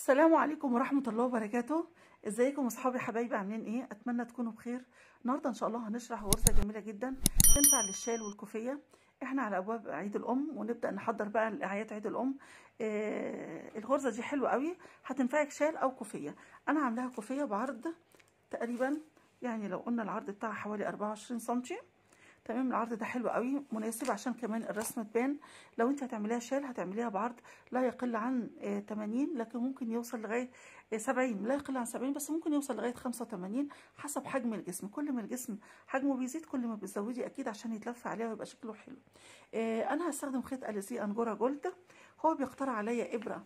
السلام عليكم ورحمة الله وبركاته ازيكم اصحابي حبايبي عاملين ايه اتمنى تكونوا بخير النهارده ان شاء الله هنشرح ورثه جميله جدا تنفع للشال والكوفيه احنا على ابواب عيد الام ونبدا نحضر بقى لاعياد عيد الام آه الغرزه دي حلوه قوي هتنفعك شال او كوفيه انا عاملاها كوفيه بعرض تقريبا يعني لو قلنا العرض بتاعها حوالي 24 سنتي تمام العرض ده حلو قوي مناسب عشان كمان الرسمه تبان لو انت هتعمليها شال هتعمليها بعرض لا يقل عن 80 آه، لكن ممكن يوصل لغايه 70 آه، لا يقل عن 70 بس ممكن يوصل لغايه 85 حسب حجم الجسم كل ما الجسم حجمه بيزيد كل ما بتزودي اكيد عشان يتلف عليها ويبقى شكله حلو آه، انا هستخدم خيط اليزي انجورا جولد هو بيقترع عليا ابره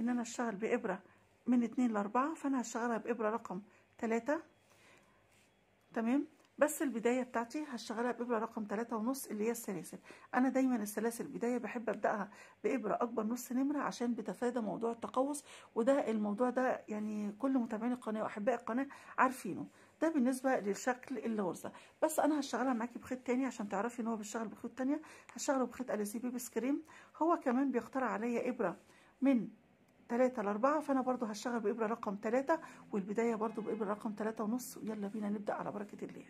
ان انا اشتغل بابره من 2 ل 4 فانا هشتغلها بابره رقم 3 تمام بس البداية بتاعتي هشتغلها بإبرة رقم ثلاثة ونص اللي هي السلاسل أنا دايما السلاسل البداية بحب أبدأها بإبرة أكبر نص نمرة عشان بتفادى موضوع التقوس وده الموضوع ده يعني كل متابعين القناة وأحباء القناة عارفينه ده بالنسبة لشكل الغرزة بس أنا هشتغلها معاكي بخيط تاني عشان تعرفي إن هو بيشتغل بخيط تانية هشتغله بخيط أليسي بيبس كريم هو كمان بيخترع عليا إبرة من تلاتة لأربعة فأنا برضو هشتغل بإبرة رقم تلاتة والبداية برضو بإبرة رقم تلاتة ونص يلا بينا نبدأ على بركة الله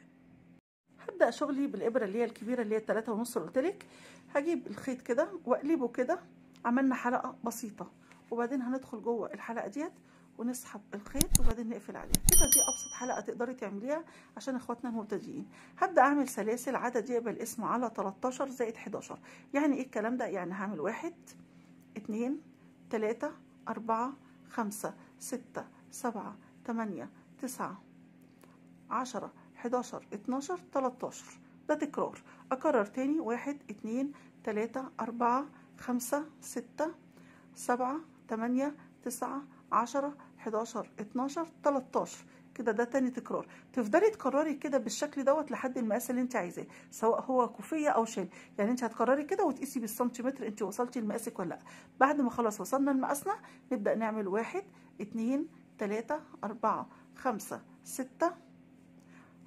هبدا شغلي بالابره اللي هي الكبيره اللي هي التلاتة ونص اللي قلتلك هجيب الخيط كده واقلبه كده عملنا حلقه بسيطه وبعدين هندخل جوه الحلقه ديت ونسحب الخيط وبعدين نقفل عليها كده دي ابسط حلقه تقدري تعمليها عشان اخواتنا المبتدئين هبدا اعمل سلاسل عدد يقبل اسم على 13 زائد 11 يعني ايه الكلام ده يعني هعمل واحد اتنين تلاتة أربعة خمسة ستة سبعة تمانية تسعة عشرة 11 12 13 ده تكرار اكرر تاني 1 2 3 4 5 6 7 8 9 10 11 12 13 كده ده تاني تكرار تفضلي تكرري كده بالشكل دوت لحد المقاس اللي انت عايزاه سواء هو كوفيه او شال يعني انت هتكرري كده وتقيسي بالسنتيمتر انت وصلتي لمقاسك ولا لا بعد ما خلاص وصلنا لمقاسنا نبدا نعمل 1 2 3 4 5 6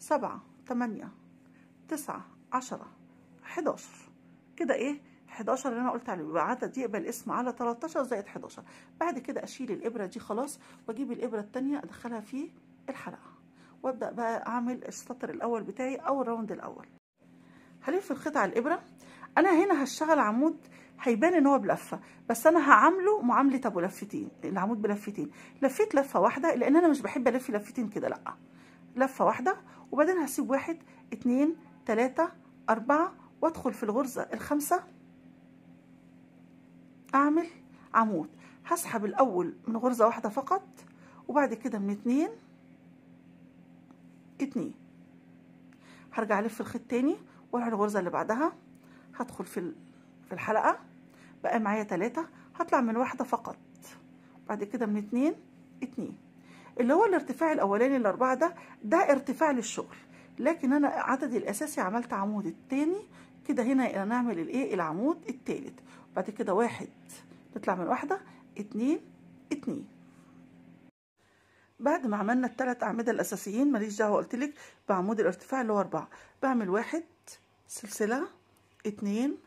سبعة تمانية تسعة عشرة حداشر كده ايه 11 اللي انا قلت عليه يبقى عدد يقبل اسم على 13 زائد 11 بعد كده اشيل الابره دي خلاص واجيب الابره الثانيه ادخلها في الحلقه وابدا بقى اعمل السطر الاول بتاعي او الراوند الاول هلف القطع الابره انا هنا هشتغل عمود هيبان ان هو بلفه بس انا هعامله معامله ابو لفتين العمود بلفتين لفيت لفه واحده لان انا مش بحب الف لفتين كده لا لفه واحده وبعدين هسيب واحد اتنين تلاتة أربعة وأدخل في الغرزة الخامسة أعمل عمود هسحب الأول من غرزة واحدة فقط وبعد كده من اتنين اتنين هرجع ألف الخيط تاني وأروح الغرزة اللي بعدها هدخل في في الحلقة بقى معايا تلاتة هطلع من واحدة فقط بعد كده من اتنين اتنين اللي هو الارتفاع الاولاني الاربعه ده ده ارتفاع للشغل لكن انا عددي الاساسي عملت عمود الثاني كده هنا نعمل الايه العمود الثالث بعد كده واحد نطلع من واحده اتنين اتنين بعد ما عملنا الثلاث اعمده الاساسيين ماليش دعوه قلت لك بعمود الارتفاع اللي هو اربعه بعمل واحد سلسله اتنين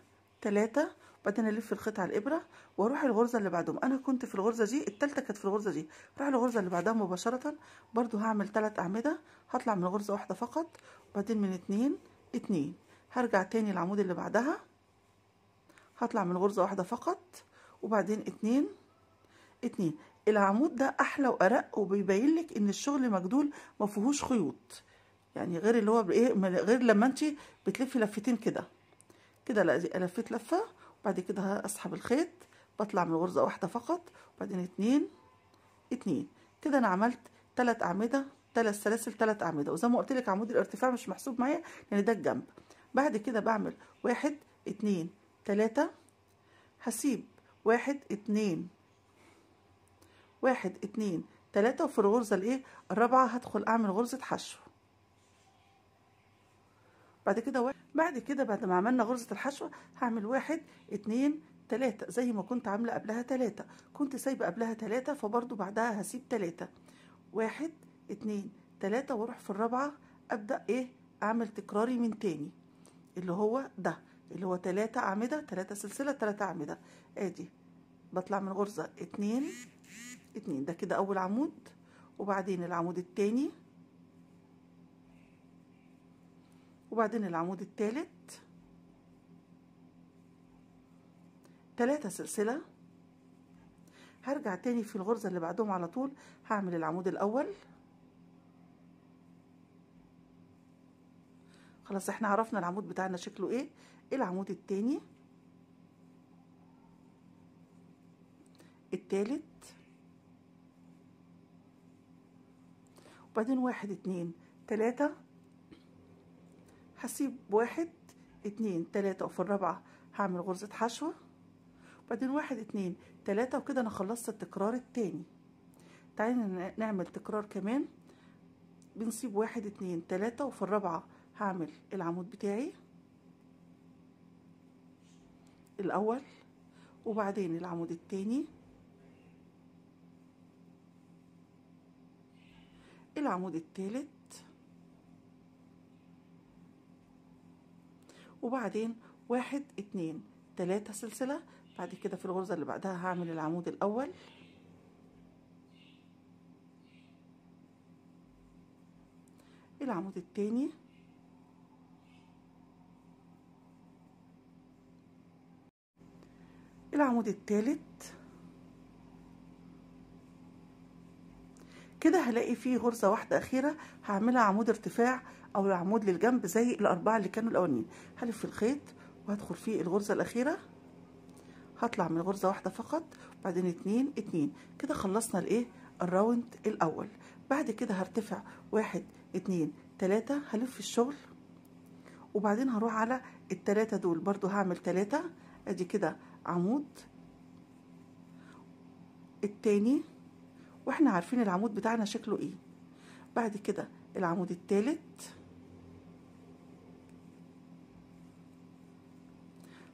تلاته بعدين الف الخيط على الابره واروح الغرزه اللي بعدهم انا كنت في الغرزه دي الثالثه كانت في الغرزه دي اروح الغرزه اللي بعدها مباشره برضو هعمل ثلاث اعمده هطلع من غرزه واحده فقط وبعدين من اتنين اتنين هرجع تاني العمود اللي بعدها هطلع من غرزه واحده فقط وبعدين اتنين اتنين العمود ده احلى وارق وبيبين لك ان الشغل مجدول ما فيهوش خيوط يعني غير اللي هو ايه غير لما انت بتلفي لفتين كده كده لفيت لفه بعد كده اسحب الخيط بطلع من غرزة واحدة فقط وبعدين اتنين اتنين كده انا عملت تلات اعمدة تلات سلاسل تلات اعمدة وزي ما قلت لك عمود الارتفاع مش محسوب معايا لان يعني ده الجنب بعد كده بعمل واحد اتنين تلاتة هسيب واحد اتنين واحد اتنين تلاتة وفي الغرزة الايه الرابعة هدخل اعمل غرزة حشو بعد كده واحد بعد كده بعد ما عملنا غرزة الحشوة هعمل واحد اتنين تلاتة زي ما كنت عاملة قبلها تلاتة كنت سايبة قبلها تلاتة فبرضو بعدها هسيب تلاتة واحد اتنين تلاتة واروح في الرابعة ابدأ ايه اعمل تكراري من تاني اللي هو ده اللي هو تلاتة اعمدة تلاتة سلسلة تلاتة اعمدة ادي بطلع من غرزة اتنين اتنين ده كده اول عمود وبعدين العمود التاني وبعدين العمود الثالث ثلاثة سلسلة هرجع تاني في الغرزة اللي بعدهم على طول هعمل العمود الأول خلاص احنا عرفنا العمود بتاعنا شكله ايه العمود التاني التالت وبعدين واحد اتنين تلاتة هسيب واحد اتنين تلاتة وفي الرابعة هعمل غرزة حشوة وبعدين واحد اتنين تلاتة وكده انا خلصت التكرار التاني تعالي نعمل تكرار كمان بنسيب واحد اتنين تلاتة وفي الرابعة هعمل العمود بتاعي الاول وبعدين العمود التاني العمود التالت وبعدين واحد اتنين تلاتة سلسلة بعد كده في الغرزة اللي بعدها هعمل العمود الأول العمود التاني العمود التالت كده هلاقي فيه غرزة واحدة أخيرة هعملها عمود ارتفاع أو عمود للجنب زي الأربعة اللي كانوا الأولانيين هلف الخيط وهدخل فيه الغرزة الأخيرة هطلع من غرزة واحدة فقط وبعدين اتنين اتنين كده خلصنا الايه الراوند الأول بعد كده هرتفع واحد اتنين تلاتة هلف الشغل وبعدين هروح على التلاتة دول برضو هعمل تلاتة ادي كده عمود التاني واحنا عارفين العمود بتاعنا شكله ايه بعد كده العمود التالت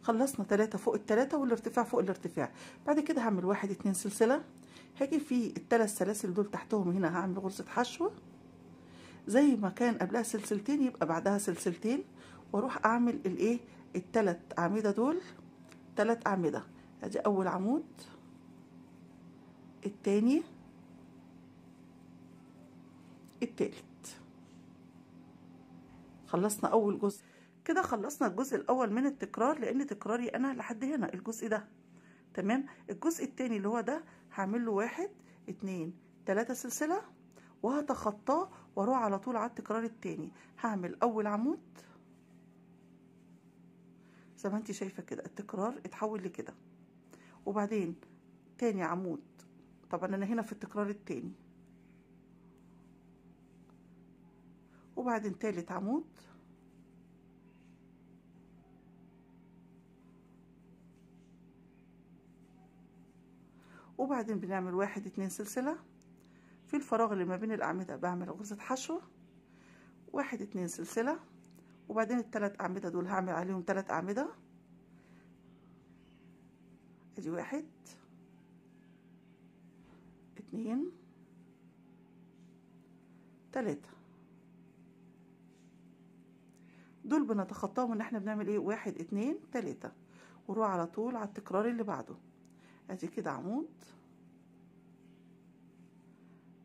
خلصنا تلاتة فوق التلاتة والارتفاع فوق الارتفاع بعد كده هعمل واحد اتنين سلسلة هاجي في التلات سلاسل دول تحتهم هنا هعمل غرزة حشو زي ما كان قبلها سلسلتين يبقى بعدها سلسلتين واروح اعمل الايه التلات اعمدة دول تلات اعمدة ادي اول عمود التاني التالت خلصنا اول جزء كده خلصنا الجزء الاول من التكرار لان تكراري انا لحد هنا الجزء ده تمام الجزء التاني اللي هو ده هعمل له واحد اتنين تلاتة سلسلة وهتخطاه واروح على طول على التكرار التاني هعمل اول عمود زي ما انت شايفة كده التكرار اتحول لكده وبعدين تاني عمود طبعا انا هنا في التكرار التاني وبعدين تالت عمود وبعدين بنعمل واحد اتنين سلسلة في الفراغ اللي ما بين الأعمدة بعمل غرزة حشو واحد اتنين سلسلة وبعدين التلات أعمدة دول هعمل عليهم تلات أعمدة ادي واحد اتنين تلاتة دول بنتخطاهم ان احنا بنعمل ايه واحد اتنين تلاتة ونروح على طول على التكرار اللي بعده ادي كده عمود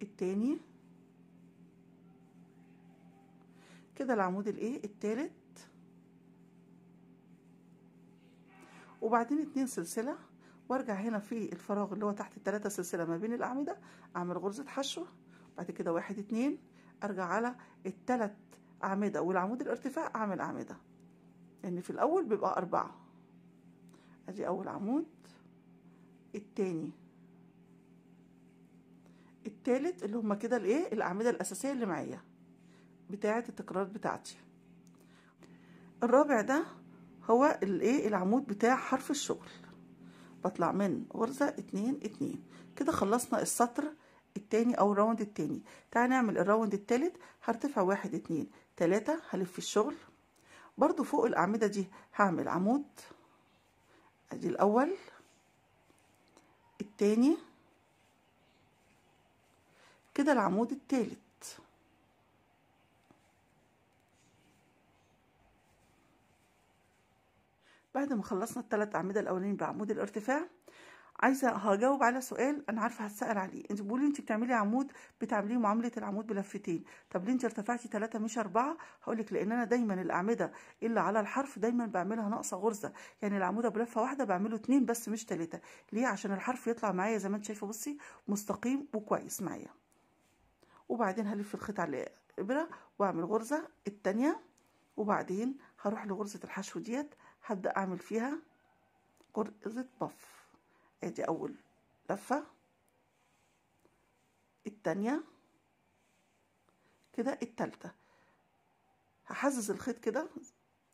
التاني كده العمود الايه التالت وبعدين اتنين سلسله وارجع هنا في الفراغ اللي هو تحت التلاتة سلسله ما بين الاعمده اعمل غرزه حشو بعد كده واحد اتنين ارجع على التلات أعمدة والعمود الارتفاع أعمل أعمدة لأن يعني في الأول بيبقى أربعة أدي أول عمود التاني التالت اللي هما كده الايه الأعمدة الأساسية اللي معايا بتاعة التكرار بتاعتي الرابع ده هو الايه العمود بتاع حرف الشغل بطلع من غرزة اتنين اتنين كده خلصنا السطر التاني او الراوند التاني تعالى نعمل الراوند التالت هرتفع واحد اتنين تلاتة هلف الشغل برضو فوق الأعمدة دي هعمل عمود ادي الأول التاني كده العمود التالت بعد ما خلصنا الثلاث اعمده الاولين بعمود الارتفاع عايزه هجاوب على سؤال انا عارفه هتسال عليه انت بتقولي انت بتعملي عمود بتعمليه معامله العمود بلفتين طب ليه انت ارتفعتي 3 مش 4 هقول لك لان انا دايما الاعمده اللي على الحرف دايما بعملها ناقصه غرزه يعني العمود بلفه واحده بعمله 2 بس مش 3 ليه عشان الحرف يطلع معايا زي ما انت شايفه بصي مستقيم وكويس معايا وبعدين هلف الخيط على الابره واعمل غرزه الثانيه وبعدين هروح لغرزه الحشو ديت هبدا اعمل فيها غرزه بف ادي اول لفة التانية كده التالتة هحزز الخيط كده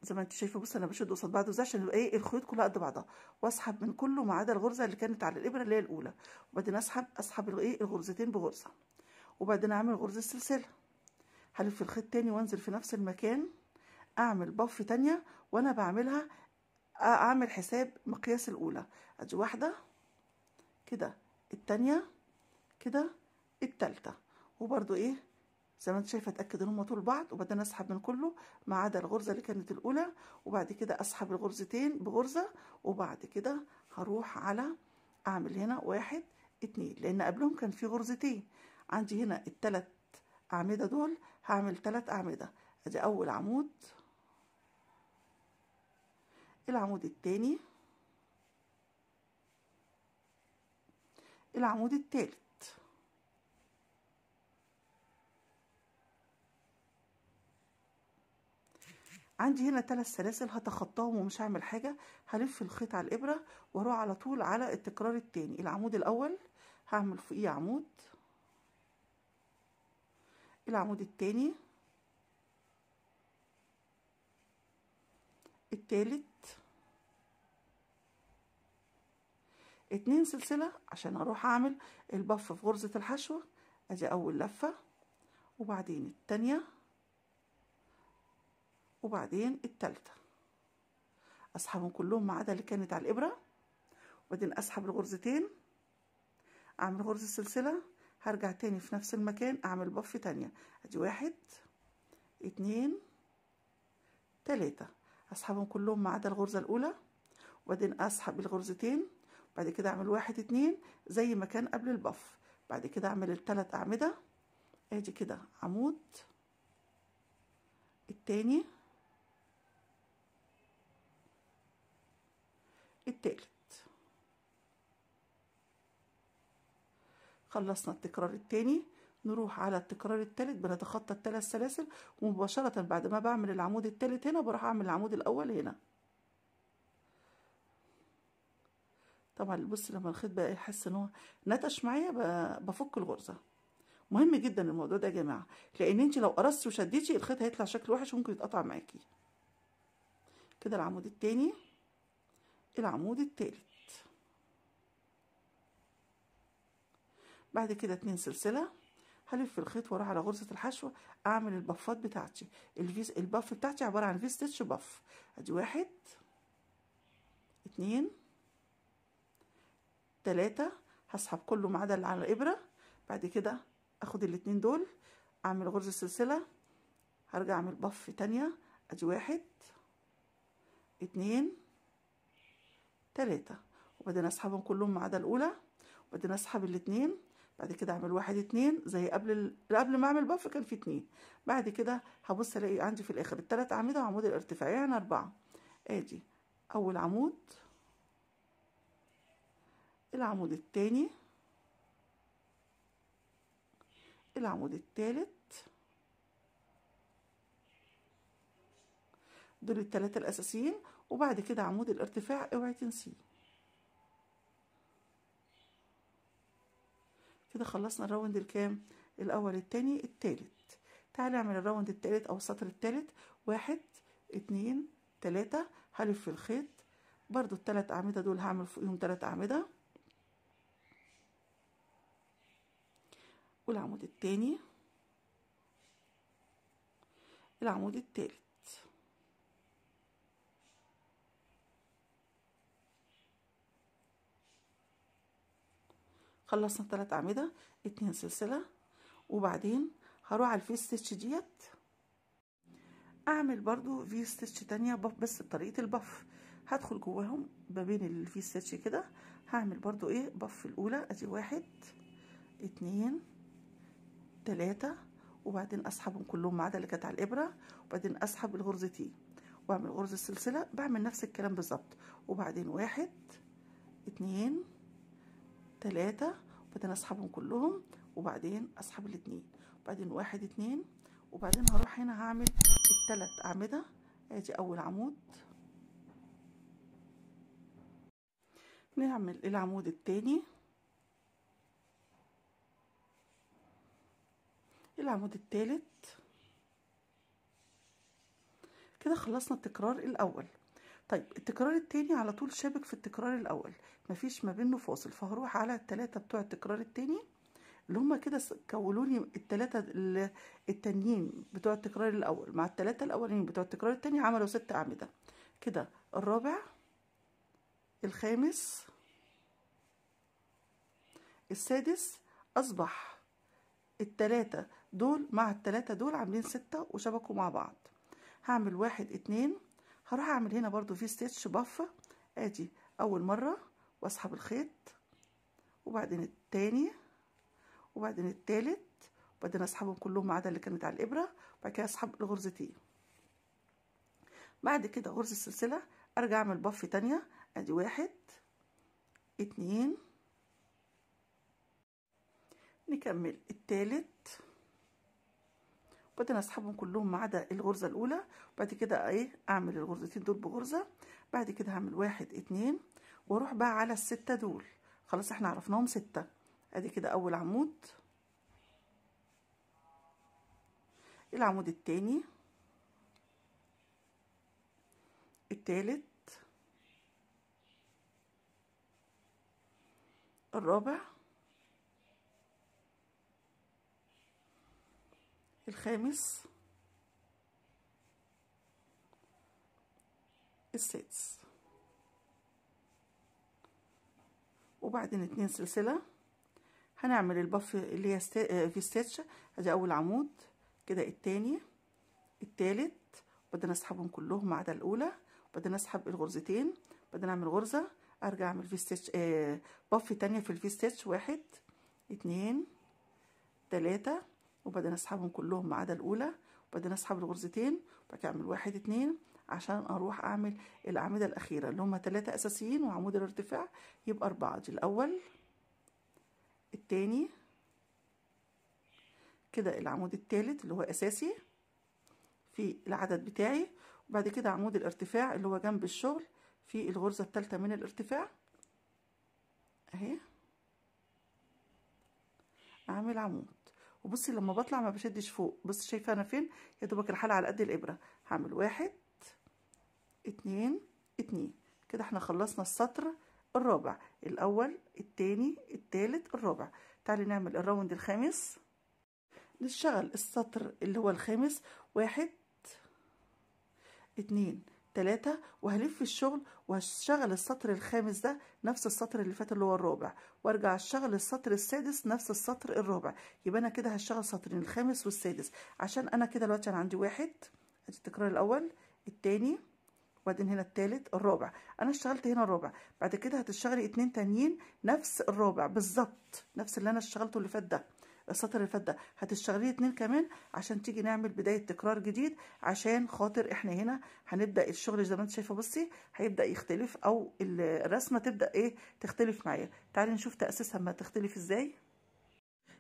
زي ما انت شايفه بص انا بشد قصاد بعضه ازاي عشان يبقى ايه الخيوط كلها قد بعضها واسحب من كله ما عدا الغرزه اللي كانت على الابره اللي هي الاولى وبعدين اسحب اسحب الايه الغرزتين بغرزه وبعدين اعمل غرزه سلسله هلف الخيط تاني وانزل في نفس المكان اعمل بف تانية وانا بعملها اعمل حساب مقياس الاولى ادي واحده كده التانية كده التالتة وبرضو ايه زي ما انت شايفه اتاكد ان هما طول بعض وبعدين اسحب من كله ما عدا الغرزه اللي كانت الاولى وبعد كده اسحب الغرزتين بغرزه وبعد كده هروح على اعمل هنا واحد اتنين لان قبلهم كان في غرزتين عندي هنا التلات اعمده دول هعمل تلات اعمده ادي اول عمود العمود التاني العمود الثالث عندي هنا ثلاث سلاسل هتخطاهم ومش هعمل حاجه هلف الخيط على الابره واروح على طول على التكرار الثاني العمود الاول هعمل فوقيه عمود العمود الثاني الثالث اتنين سلسلة عشان اروح اعمل البف في غرزة الحشوة ادي اول لفة وبعدين التانية وبعدين التالتة اسحبهم كلهم ما عدا اللي كانت على الابرة وبعدين اسحب الغرزتين اعمل غرزة سلسلة هرجع تاني في نفس المكان اعمل بف تانية ادي واحد اتنين تلاتة اسحبهم كلهم ما عدا الغرزة الاولى وبعدين اسحب الغرزتين بعد كده اعمل واحد اتنين زي ما كان قبل البف بعد كده اعمل التلات اعمدة ادي كده عمود التاني التالت خلصنا التكرار التاني نروح على التكرار التالت بنتخطى الثلاث سلاسل ومباشرة بعد ما بعمل العمود التالت هنا بروح اعمل العمود الاول هنا طبعا بصي لما الخيط بقى يحس ان هو نتش معايا بفك الغرزه مهم جدا الموضوع ده يا جماعه لان انت لو قرصتي وشديتي الخيط هيطلع شكله وحش وممكن يتقطع معاكي كده العمود الثاني العمود الثالث بعد كده اتنين سلسله هلف الخيط واروح على غرزه الحشو اعمل البفات بتاعتي الفيس البف بتاعتي عباره عن في ستيتش بف ادي واحد اتنين تلاتة هسحب كله ما عدا اللي على الابره بعد كده اخد الاتنين دول اعمل غرز سلسلة هرجع اعمل بف تانية ادي واحد اتنين تلاتة وبعدين اسحبهم كلهم ما عدا الاولى وبعدين اسحب الاتنين بعد كده اعمل واحد اتنين زي قبل ال... قبل ما اعمل بف كان في اتنين بعد كده هبص الاقي عندي في الاخر التلات اعمده وعمود الارتفاعي يعني اربعة ادي اول عمود العمود الثاني العمود الثالث دول الثلاثه الاساسيين وبعد كده عمود الارتفاع اوعي تنسيه كده خلصنا الراوند الكام الاول الثاني الثالث تعالى اعمل الراوند الثالث او السطر الثالث واحد اتنين تلاته هلف في الخيط برضو الثلاث اعمده دول هعمل فوقهم ثلاث اعمده والعمود الثاني العمود الثالث خلصنا ثلاث اعمده اتنين سلسله وبعدين هروح على الفي ستيتش ديت اعمل برضو في ستيتش تانية بف بس بطريقه البف هدخل جواهم ما بين الفي ستيتش كده هعمل برضو ايه بف الاولى ادي واحد اتنين ثلاثة وبعدين اسحبهم كلهم ما عدا اللي كانت على الابره وبعدين اسحب الغرزتين واعمل غرز السلسله بعمل نفس الكلام بالظبط وبعدين واحد اتنين ثلاثة وبعدين اسحبهم كلهم وبعدين اسحب الاتنين وبعدين واحد اتنين وبعدين هروح هنا هعمل التلات اعمده ادي اول عمود نعمل العمود الثاني العمود الثالث كده خلصنا التكرار الاول طيب التكرار التاني على طول شابك في التكرار الاول مفيش ما بينه فاصل فهروح على التلاتة بتوع التكرار التاني اللي هما كده كونولي التلاتة التانيين بتوع التكرار الاول مع التلاتة الاولين بتوع التكرار التاني عملوا ست اعمدة كده الرابع الخامس السادس اصبح التلاتة دول مع التلاتة دول عاملين ستة وشبكوا مع بعض هعمل واحد اتنين هروح اعمل هنا برضو في ستيتش بف ادي اول مرة واسحب الخيط وبعدين التاني وبعدين التالت وبعدين اسحبهم كلهم عدا اللي كانت على الابرة وبعد كده اسحب الغرزتين بعد كده غرز السلسلة ارجع اعمل بف تانية ادي واحد اتنين نكمل التالت وبعدين اسحبهم كلهم ما عدا الغرزه الاولى وبعد كده ايه اعمل الغرزتين دول بغرزه بعد كده هعمل واحد اتنين واروح بقى على السته دول خلاص احنا عرفناهم سته ادي كده اول عمود إيه العمود التاني التالت الرابع الخامس السادس وبعدين اتنين سلسلة هنعمل البف اللي هي ستا... آه، في ستيتش ادي اول عمود كده التاني التالت بدنا اسحبهم كلهم ما عدا الاولى بدنا اسحب الغرزتين بدنا اعمل غرزة ارجع اعمل في ستاتش آه بف تانية في الفي ستيتش واحد اتنين تلاتة وبعدين اسحبهم كلهم ما عدا الاولى وبعدين اسحب الغرزتين وبعد كده اعمل واحد اتنين عشان اروح اعمل الاعمده الاخيره اللي هم ثلاثه اساسيين وعمود الارتفاع يبقى اربعه دي الاول التاني كده العمود التالت اللي هو اساسي في العدد بتاعي وبعد كده عمود الارتفاع اللي هو جنب الشغل في الغرزه الثالثه من الارتفاع اهي اعمل عمود وبصي لما بطلع ما بشدش فوق بصي شايفه انا فين يا دوبك الحلقه على قد الابره هعمل واحد اتنين اتنين كده احنا خلصنا السطر الرابع الاول التاني التالت الرابع تعالي نعمل الراوند الخامس نشتغل السطر اللي هو الخامس واحد اتنين تلاتة وهلف الشغل وهشغل السطر الخامس ده نفس السطر اللي فات اللي هو الرابع وارجع اشتغل السطر السادس نفس السطر الرابع يبقى انا كده هشتغل سطرين الخامس والسادس عشان انا كده دلوقتي انا عندي واحد ادي التكرار الاول التاني وبعدين هنا التالت الرابع انا اشتغلت هنا الرابع بعد كده هتشتغلي اتنين تانيين نفس الرابع بالظبط نفس اللي انا اشتغلته اللي فات ده السطر اللي فات ده هتشتغليه اتنين كمان عشان تيجي نعمل بدايه تكرار جديد عشان خاطر احنا هنا هنبدا الشغل زي ما انت شايفه بصي هيبدا يختلف او الرسمه تبدا ايه تختلف معايا تعالي نشوف تاسيسها ما تختلف ازاي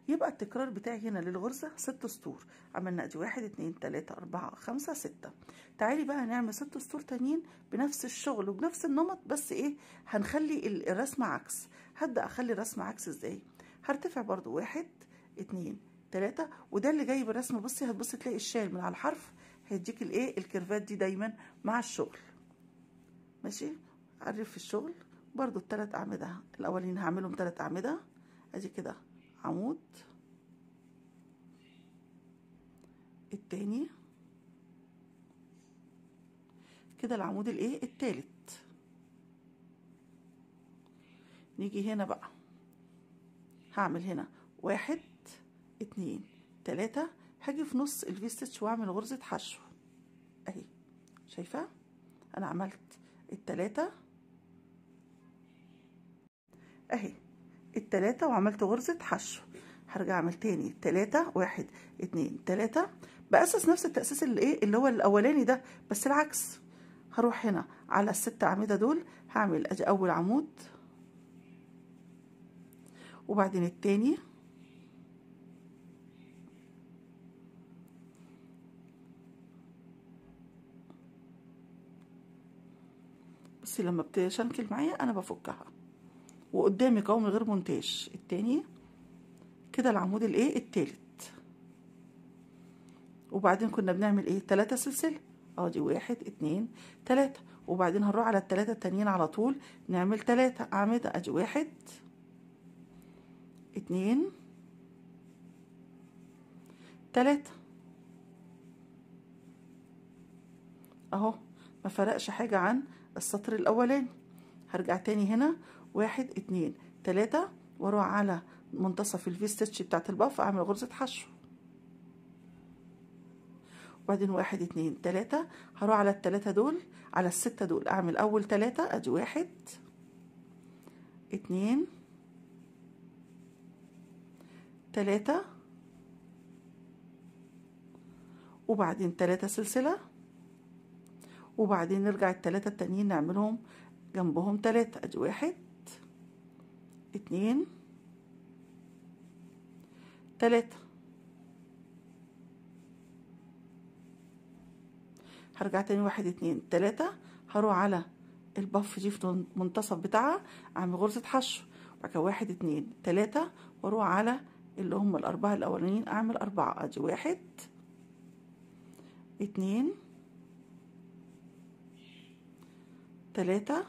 يبقى التكرار بتاعي هنا للغرزة ست سطور عملنا ادي واحد اتنين تلاتة اربعة خمسة ستة تعالي بقى هنعمل ست سطور تانيين بنفس الشغل وبنفس النمط بس ايه هنخلي الرسمة عكس هبدأ اخلي الرسمة عكس ازاي هرتفع برضو واحد اتنين تلاتة وده اللي جاي بالرسم بصي هتبصي تلاقي الشال من على الحرف هيديك الايه الكيرفات دي دايما مع الشغل ماشي عرف في الشغل برضو التلات اعمدة الاولين هعملهم تلات اعمدة ادي كده عمود التاني كده العمود الايه التالت نيجي هنا بقى هعمل هنا واحد اتنين تلاتة هاجي في نص الفيستش واعمل غرزة حشو اهي شايفة انا عملت التلاتة اهي التلاتة وعملت غرزة حشو هرجع اعمل تاني تلاتة واحد اتنين تلاتة بأسس نفس التأسيس اللي ايه اللي هو الاولاني ده بس العكس هروح هنا على الست اعمدة دول هعمل ادي اول عمود وبعدين التاني بصي لما بتشنكل معايا انا بفكها وقدامي اهو غير مونتاج التاني كده العمود الايه التالت وبعدين كنا بنعمل ايه تلاتة سلسله اه دي واحد اتنين تلاتة وبعدين هنروح على التلاتة التانيين على طول نعمل تلاتة أعمدة أدي واحد اتنين تلاتة أهو ما فرقش حاجة عن السطر الاولاني هرجع تاني هنا واحد اتنين تلاتة واروح على منتصف الفي ستيتش بتاعت الباف اعمل غرزة حشو وبعدين واحد اتنين تلاتة هروح على التلاتة دول على الستة دول اعمل اول تلاتة ادي واحد اتنين تلاتة وبعدين تلاتة سلسلة وبعدين نرجع التلاتة التانيين نعملهم جنبهم تلاتة ادي واحد اتنين تلاتة هرجع تاني واحد اتنين تلاتة هروح على البف دي في منتصف بتاعها اعمل غرزة حشو بعد كده واحد اتنين تلاتة واروح على اللي هم الاربعة الاولانيين اعمل اربعة ادي واحد اتنين ثلاثة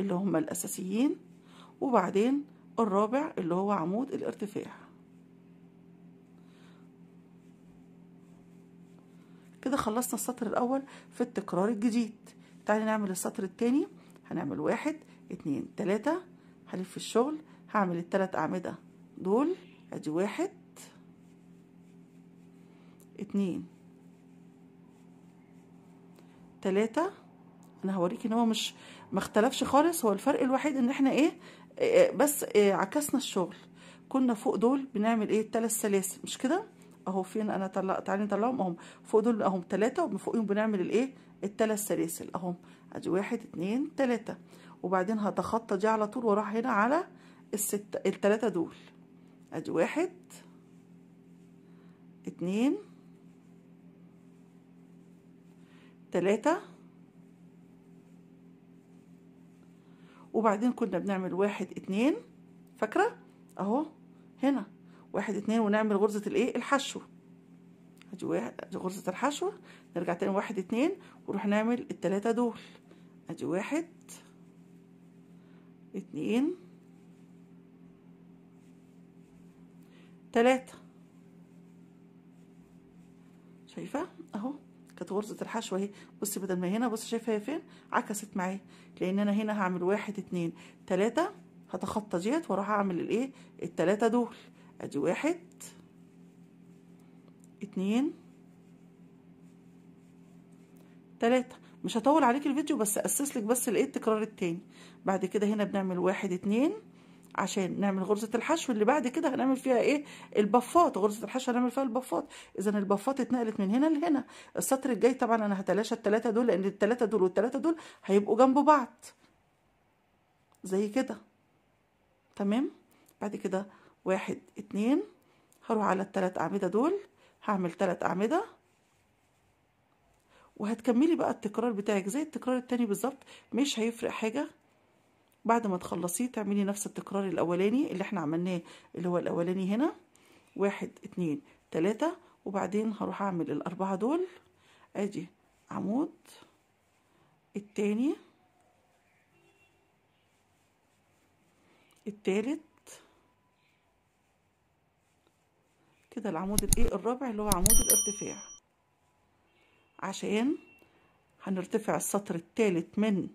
اللي هما الأساسيين وبعدين الرابع اللي هو عمود الارتفاع كده خلصنا السطر الأول في التكرار الجديد تعالي نعمل السطر التاني هنعمل واحد اتنين تلاتة هلف الشغل هعمل التلات أعمدة دول ادي واحد اتنين تلاتة انا هوريكي ان هو مش ما اختلفش خالص هو الفرق الوحيد ان احنا ايه, إيه،, إيه، بس إيه عكسنا الشغل كنا فوق دول بنعمل ايه ثلاث سلاسل مش كده اهو فين انا طلع تعالي نطلعهم اهم فوق دول اهم ثلاثه ومن فوقهم بنعمل الايه الثلاث سلاسل اهم ادي واحد اتنين ثلاثه وبعدين هتخطى دي على طول وراح هنا على الست الثلاثه دول ادي واحد اتنين تلاتة وبعدين كنا بنعمل واحد اتنين فاكرة اهو هنا واحد اتنين ونعمل غرزة الايه الحشو ادي غرزة الحشو نرجع تاني واحد اتنين ونروح نعمل التلاتة دول ادي واحد اتنين تلاتة شايفة اهو كانت غرزه الحشوه اهي بصي بدل ما هنا بصي شايفه هي فين عكست معايا لان انا هنا هعمل واحد اتنين تلاته هتخطى ديت واروح اعمل الايه التلاته دول ادي واحد اتنين تلاته مش هطول عليك الفيديو بس اسس لك بس الايه التكرار التاني بعد كده هنا بنعمل واحد اتنين عشان نعمل غرزة الحشو اللي بعد كده هنعمل فيها ايه البفات غرزة الحشو هنعمل فيها البفات اذا البفات اتنقلت من هنا لهنا السطر الجاي طبعا انا هتلاشى التلاتة دول لان التلاتة دول والتلاتة دول هيبقوا جنب بعض زي كده تمام بعد كده واحد اتنين هروح على التلات اعمدة دول هعمل تلات اعمده وهتكملي بقى التكرار بتاعك زي التكرار التاني بالظبط مش هيفرق حاجه بعد ما تخلصيه تعملي نفس التكرار الاولاني اللي احنا عملناه اللي هو الاولاني هنا واحد اتنين تلاتة وبعدين هروح اعمل الاربعة دول ادي عمود التاني التالت كده العمود الايه الرابع اللي هو عمود الارتفاع عشان هنرتفع السطر التالت من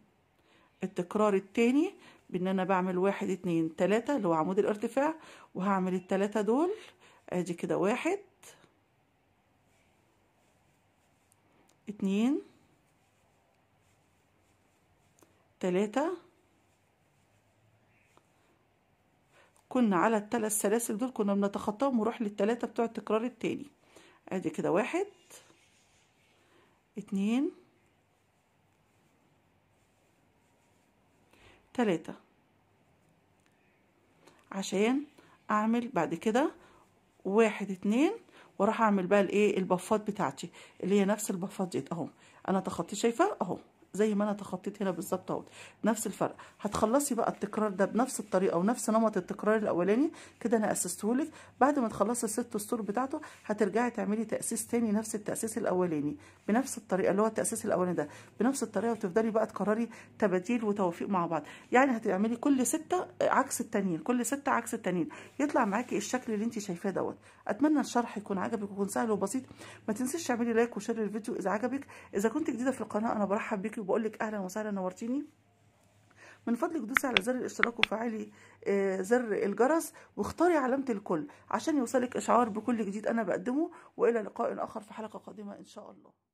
التكرار التاني بان انا بعمل واحد اتنين تلاتة اللي هو عمود الارتفاع وهعمل التلاتة دول ادي كده واحد اتنين تلاتة كنا على الثلاث سلاسل دول كنا بنتخطاهم ونروح للتلاتة بتوع التكرار التاني ادي كده واحد اتنين تلاتة عشان اعمل بعد كده واحد اتنين وراح اعمل بقى الايه البفات بتاعتي اللي هي نفس البفات دي اهو انا تخطي شايفه اهو زي ما انا تخطيت هنا بالظبط اهو نفس الفرق هتخلصي بقى التكرار ده بنفس الطريقه ونفس نمط التكرار الاولاني كده انا اسستهولك بعد ما تخلصي الست سطور بتاعته هترجعي تعملي تاسيس تاني نفس التاسيس الاولاني بنفس الطريقه اللي هو التاسيس الاولاني ده بنفس الطريقه وتفضلي بقى تكرري تباديل وتوافيق مع بعض يعني هتعملي كل سته عكس التانيين كل سته عكس التانيين يطلع معاكي الشكل اللي انت شايفاه دوت اتمنى الشرح يكون عجبك ويكون سهل وبسيط ما تنسيش تعملي لايك وشير للفيديو اذا عجبك اذا كنت جديده في القناه انا برحب بيكي وبقول لك اهلا وسهلا نورتيني من فضلك دوسي على زر الاشتراك وفعلي آه، زر الجرس واختاري علامة الكل عشان يوصلك إشعار بكل جديد أنا بقدمه وإلى لقاء آخر في حلقة قادمة إن شاء الله